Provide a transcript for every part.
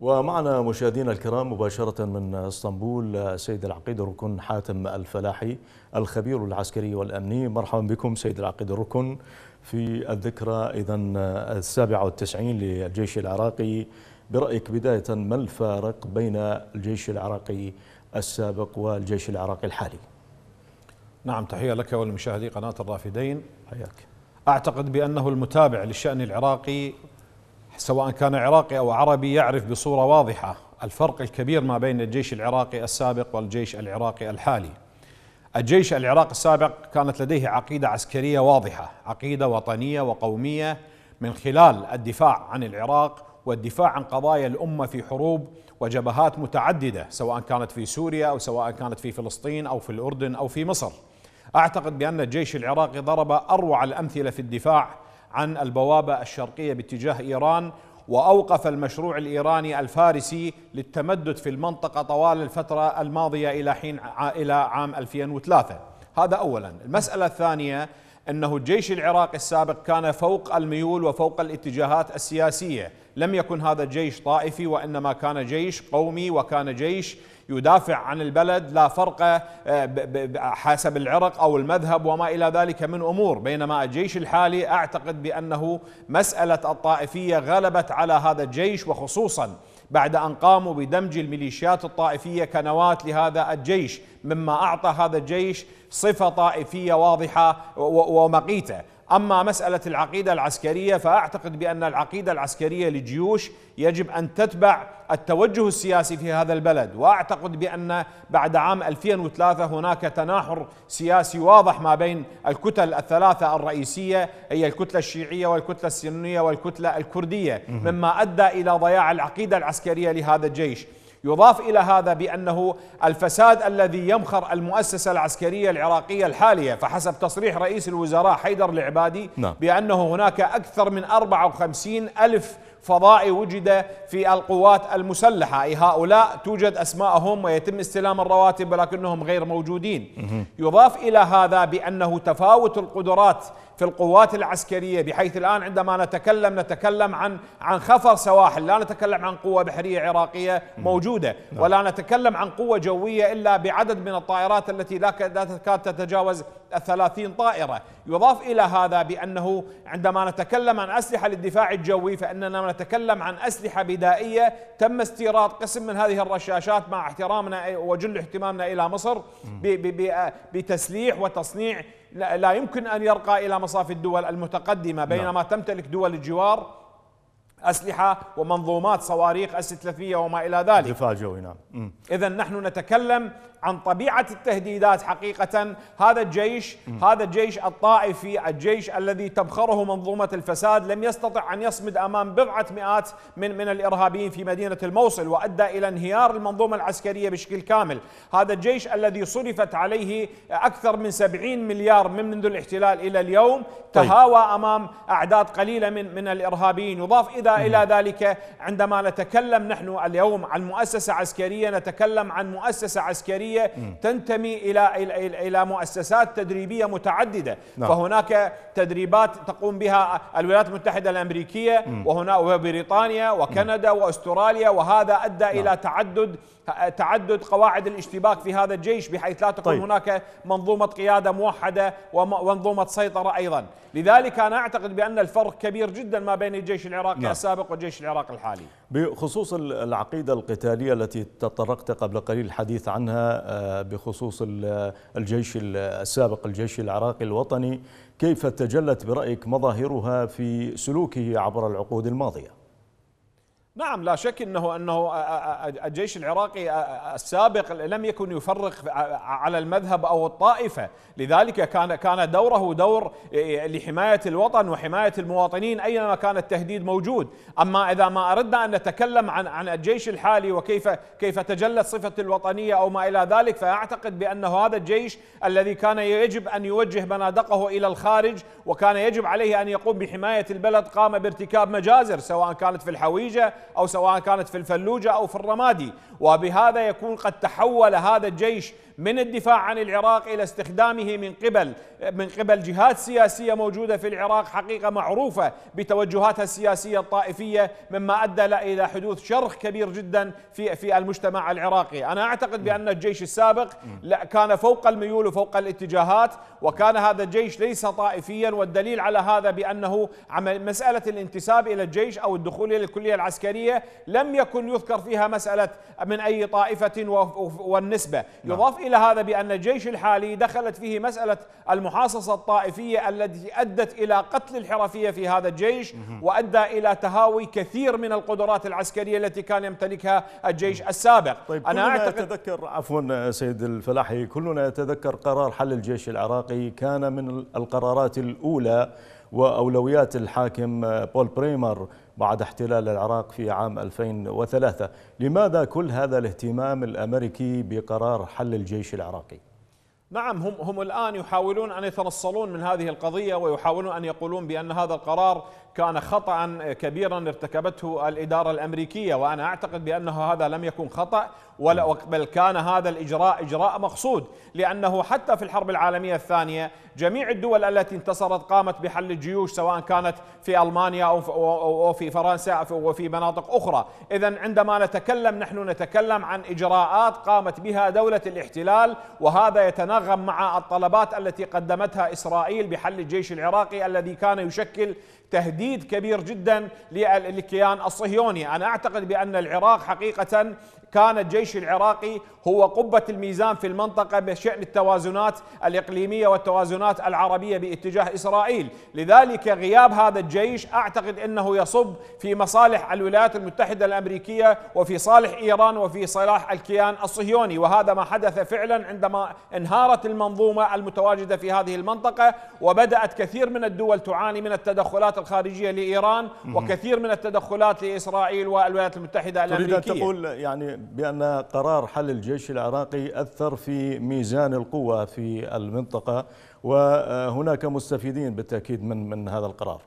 ومعنا مشاهدينا الكرام مباشرة من اسطنبول السيد العقيد الركن حاتم الفلاحي الخبير العسكري والأمني مرحبا بكم سيد العقيد الركن في الذكرى إذا السابعة والتسعين للجيش العراقي برأيك بداية ما الفارق بين الجيش العراقي السابق والجيش العراقي الحالي نعم تحية لك ولمشاهدي قناة الرافدين حياك أعتقد بأنه المتابع للشأن العراقي سواء كان عراقي أو عربي يعرف بصورة واضحة الفرق الكبير ما بين الجيش العراقي السابق والجيش العراقي الحالي الجيش العراقي السابق كانت لديه عقيدة عسكرية واضحة عقيدة وطنية وقومية من خلال الدفاع عن العراق والدفاع عن قضايا الأمة في حروب وجبهات متعددة سواء كانت في سوريا أو سواء كانت في فلسطين أو في الأردن أو في مصر أعتقد بأن الجيش العراقي ضرب أروع الأمثلة في الدفاع عن البوابة الشرقية باتجاه إيران وأوقف المشروع الإيراني الفارسي للتمدد في المنطقة طوال الفترة الماضية إلى حين إلى عام 2003 هذا أولا المسألة الثانية أنه الجيش العراقي السابق كان فوق الميول وفوق الاتجاهات السياسية لم يكن هذا الجيش طائفي وإنما كان جيش قومي وكان جيش يدافع عن البلد لا فرق آه، حسب العرق أو المذهب وما إلى ذلك من أمور بينما الجيش الحالي أعتقد بأنه مسألة الطائفية غلبت على هذا الجيش وخصوصاً بعد أن قاموا بدمج الميليشيات الطائفية كنواة لهذا الجيش مما أعطى هذا الجيش صفة طائفية واضحة ومقيتة أما مسألة العقيدة العسكرية فأعتقد بأن العقيدة العسكرية للجيوش يجب أن تتبع التوجه السياسي في هذا البلد وأعتقد بأن بعد عام 2003 هناك تناحر سياسي واضح ما بين الكتل الثلاثة الرئيسية هي الكتلة الشيعية والكتلة السنية والكتلة الكردية مما أدى إلى ضياع العقيدة العسكرية لهذا الجيش يضاف إلى هذا بأنه الفساد الذي يمخر المؤسسة العسكرية العراقية الحالية فحسب تصريح رئيس الوزراء حيدر العبادي نعم. بأنه هناك أكثر من 54 ألف فضائي وجد في القوات المسلحة أي هؤلاء توجد أسماءهم ويتم استلام الرواتب ولكنهم غير موجودين يضاف إلى هذا بأنه تفاوت القدرات في القوات العسكرية بحيث الآن عندما نتكلم نتكلم عن عن خفر سواحل لا نتكلم عن قوة بحرية عراقية موجودة ولا نتكلم عن قوة جوية إلا بعدد من الطائرات التي لا تكاد تتجاوز 30 طائرة يضاف إلى هذا بأنه عندما نتكلم عن أسلحة للدفاع الجوي فإننا نتكلم عن أسلحة بدائية تم استيراد قسم من هذه الرشاشات مع احترامنا وجل اهتمامنا إلى مصر بتسليح وتصنيع لا يمكن أن يرقى إلى مصاف الدول المتقدمة نعم. بينما تمتلك دول الجوار أسلحة ومنظومات صواريخ الستلفية وما إلى ذلك دفاع جوي نعم إذا نحن نتكلم عن طبيعة التهديدات حقيقة هذا الجيش مم. هذا الجيش الطائفي الجيش الذي تبخره منظومة الفساد لم يستطع أن يصمد أمام بضعة مئات من من الإرهابيين في مدينة الموصل وأدى إلى انهيار المنظومة العسكرية بشكل كامل هذا الجيش الذي صرفت عليه أكثر من 70 مليار من منذ الاحتلال إلى اليوم طيب. تهاوى أمام أعداد قليلة من من الإرهابيين يضاف إضافة إلى ذلك عندما نتكلم نحن اليوم عن مؤسسة عسكرية نتكلم عن مؤسسة عسكرية تنتمي إلى إلى مؤسسات تدريبية متعددة نعم. فهناك تدريبات تقوم بها الولايات المتحدة الأمريكية وهنا وبريطانيا وكندا وأستراليا وهذا أدى إلى نعم. تعدد تعدد قواعد الاشتباك في هذا الجيش بحيث لا تكون طيب. هناك منظومة قيادة موحدة ومنظومة سيطرة أيضا لذلك أنا أعتقد بأن الفرق كبير جدا ما بين الجيش العراقي نعم. السابق والجيش العراقي الحالي بخصوص العقيدة القتالية التي تطرقت قبل قليل الحديث عنها آه، بخصوص الجيش السابق الجيش العراقي الوطني كيف تجلت برأيك مظاهرها في سلوكه عبر العقود الماضية نعم لا شك انه انه الجيش العراقي السابق لم يكن يفرق على المذهب او الطائفه، لذلك كان كان دوره دور لحمايه الوطن وحمايه المواطنين اينما كان التهديد موجود، اما اذا ما اردنا ان نتكلم عن عن الجيش الحالي وكيف كيف تجلت صفه الوطنيه او ما الى ذلك فاعتقد بانه هذا الجيش الذي كان يجب ان يوجه بنادقه الى الخارج وكان يجب عليه ان يقوم بحمايه البلد قام بارتكاب مجازر سواء كانت في الحويجه أو سواء كانت في الفلوجة أو في الرمادي وبهذا يكون قد تحول هذا الجيش من الدفاع عن العراق إلى استخدامه من قبل من قبل جهات سياسية موجودة في العراق حقيقة معروفة بتوجهاتها السياسية الطائفية مما أدى إلى حدوث شرخ كبير جدا في في المجتمع العراقي أنا أعتقد بأن الجيش السابق كان فوق الميول وفوق الاتجاهات وكان هذا الجيش ليس طائفيا والدليل على هذا بأنه مسألة الانتساب إلى الجيش أو الدخول إلى الكلية العسكرية لم يكن يذكر فيها مسألة من أي طائفة والنسبة نعم. يضاف إلى هذا بأن الجيش الحالي دخلت فيه مسألة المحاصصة الطائفية التي أدت إلى قتل الحرفية في هذا الجيش وأدى إلى تهاوي كثير من القدرات العسكرية التي كان يمتلكها الجيش السابق طيب أنا كلنا أعتقد يتذكر عفوا سيد الفلاحي كلنا يتذكر قرار حل الجيش العراقي كان من القرارات الأولى وأولويات الحاكم آه، بول بريمر بعد احتلال العراق في عام 2003 لماذا كل هذا الاهتمام الأمريكي بقرار حل الجيش العراقي؟ نعم هم هم الان يحاولون ان يتنصلون من هذه القضيه ويحاولون ان يقولون بان هذا القرار كان خطأ كبيرا ارتكبته الإدارة الأمريكية وأنا أعتقد بأنه هذا لم يكن خطأ ولا نعم. بل كان هذا الإجراء إجراء مقصود لأنه حتى في الحرب العالمية الثانية جميع الدول التي انتصرت قامت بحل الجيوش سواء كانت في ألمانيا أو في فرنسا أو في مناطق أخرى إذا عندما نتكلم نحن نتكلم عن إجراءات قامت بها دولة الاحتلال وهذا يتناغم مع الطلبات التي قدمتها إسرائيل بحل الجيش العراقي الذي كان يشكل تهديد كبير جدا للكيان الصهيوني أنا أعتقد بأن العراق حقيقة كان الجيش العراقي هو قبة الميزان في المنطقة بشأن التوازنات الإقليمية والتوازنات العربية باتجاه إسرائيل لذلك غياب هذا الجيش أعتقد أنه يصب في مصالح الولايات المتحدة الأمريكية وفي صالح إيران وفي صلاح الكيان الصهيوني وهذا ما حدث فعلا عندما انهارت المنظومة المتواجدة في هذه المنطقة وبدأت كثير من الدول تعاني من التدخلات الخارجية لإيران وكثير من التدخلات لإسرائيل والولايات المتحدة الأمريكية تريد أن تقول يعني بأن قرار حل الجيش العراقي أثر في ميزان القوة في المنطقة وهناك مستفيدين بالتأكيد من من هذا القرار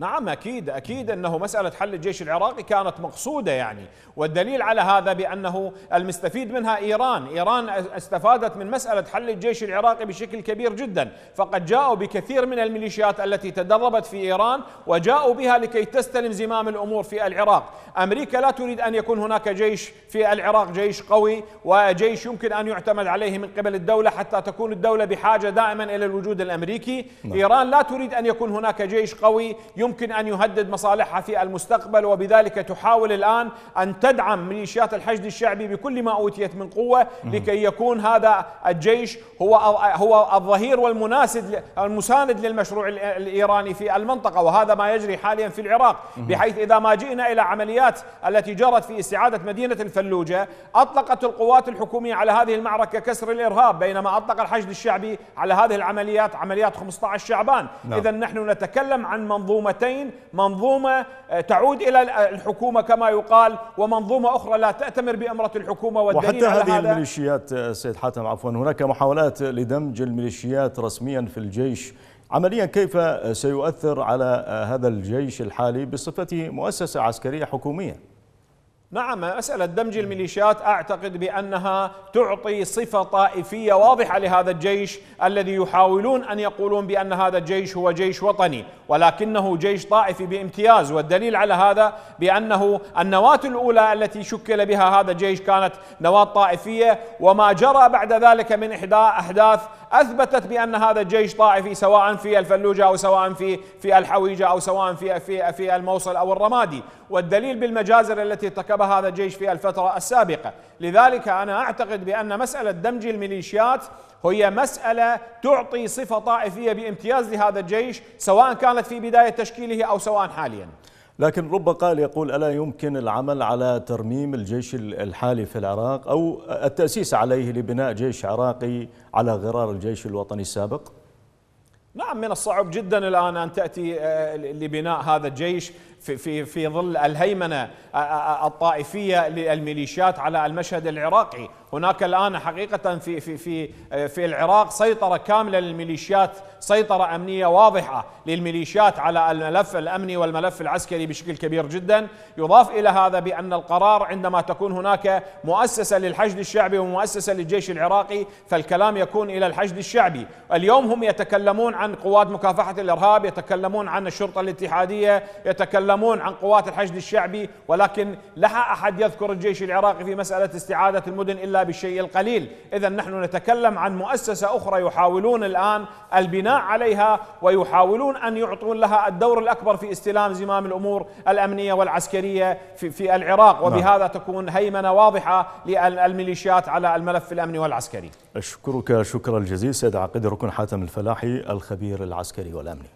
نعم أكيد أكيد أنه مسألة حل الجيش العراقي كانت مقصودة يعني والدليل على هذا بأنه المستفيد منها إيران إيران استفادت من مسألة حل الجيش العراقي بشكل كبير جدا فقد جاءوا بكثير من الميليشيات التي تدربت في إيران وجاءوا بها لكي تستلم زمام الأمور في العراق أمريكا لا تريد أن يكون هناك جيش في العراق جيش قوي وجيش يمكن أن يعتمد عليه من قبل الدولة حتى تكون الدولة بحاجة دائما إلى الوجود الأمريكي نعم. إيران لا تريد أن يكون هناك جيش قوي يمكن أن يهدد مصالحها في المستقبل وبذلك تحاول الآن أن تدعم ميليشيات الحشد الشعبي بكل ما أوتيت من قوة لكي يكون هذا الجيش هو هو الظهير والمناسد المساند للمشروع الإيراني في المنطقة وهذا ما يجري حاليا في العراق بحيث إذا ما جئنا إلى عمليات التي جرت في استعادة مدينة الفلوجة أطلقت القوات الحكومية على هذه المعركة كسر الإرهاب بينما أطلق الحشد الشعبي على هذه العمليات عمليات 15 شعبان نعم. إذا نحن نتكلم عن منظومة منظومتين منظومة آه، تعود إلى الحكومة كما يقال ومنظومة أخرى لا تأتمر بأمرة الحكومة وحتى هذه هذا الميليشيات آه، سيد حاتم عفوا هناك محاولات لدمج الميليشيات رسميا في الجيش عمليا كيف آه، سيؤثر على هذا الجيش الحالي بصفته مؤسسة عسكرية حكومية نعم مسألة دمج الميليشيات أعتقد بأنها تعطي صفة طائفية واضحة لهذا الجيش الذي يحاولون أن يقولون بأن هذا الجيش هو جيش وطني ولكنه جيش طائفي بامتياز والدليل على هذا بأنه النواة الأولى التي شكل بها هذا الجيش كانت نواة طائفية وما جرى بعد ذلك من إحداث اثبتت بان هذا الجيش طائفي سواء في الفلوجه او سواء في في الحويجه او سواء في في في الموصل او الرمادي والدليل بالمجازر التي ارتكبها هذا الجيش في الفتره السابقه لذلك انا اعتقد بان مساله دمج الميليشيات هي مسألة تعطي صفة طائفية بامتياز لهذا الجيش سواء كانت في بداية تشكيله أو سواء حاليا لكن رب قال يقول ألا يمكن العمل على ترميم الجيش الحالي في العراق أو التأسيس عليه لبناء جيش عراقي على غرار الجيش الوطني السابق؟ نعم من الصعب جدا الان ان تاتي آه، لبناء هذا الجيش في في في ظل الهيمنه آه، آه، الطائفيه للميليشيات على المشهد العراقي، هناك الان حقيقه في في في آه، في العراق سيطره كامله للميليشيات سيطره امنيه واضحه للميليشيات على الملف الامني والملف العسكري بشكل كبير جدا يضاف الى هذا بان القرار عندما تكون هناك مؤسسه للحشد الشعبي ومؤسسه للجيش العراقي فالكلام يكون الى الحشد الشعبي اليوم هم يتكلمون عن قوات مكافحه الارهاب يتكلمون عن الشرطه الاتحاديه يتكلمون عن قوات الحشد الشعبي ولكن لا احد يذكر الجيش العراقي في مساله استعاده المدن الا بالشيء القليل إذا نحن نتكلم عن مؤسسة أخرى يحاولون الآن البناء عليها ويحاولون أن يعطون لها الدور الأكبر في استلام زمام الأمور الأمنية والعسكرية في, في العراق نعم. وبهذا تكون هيمنة واضحة للميليشيات على الملف الأمني والعسكري أشكرك شكرا جزيلا سيد عقيد ركن حاتم الفلاحي الخبير العسكري والأمني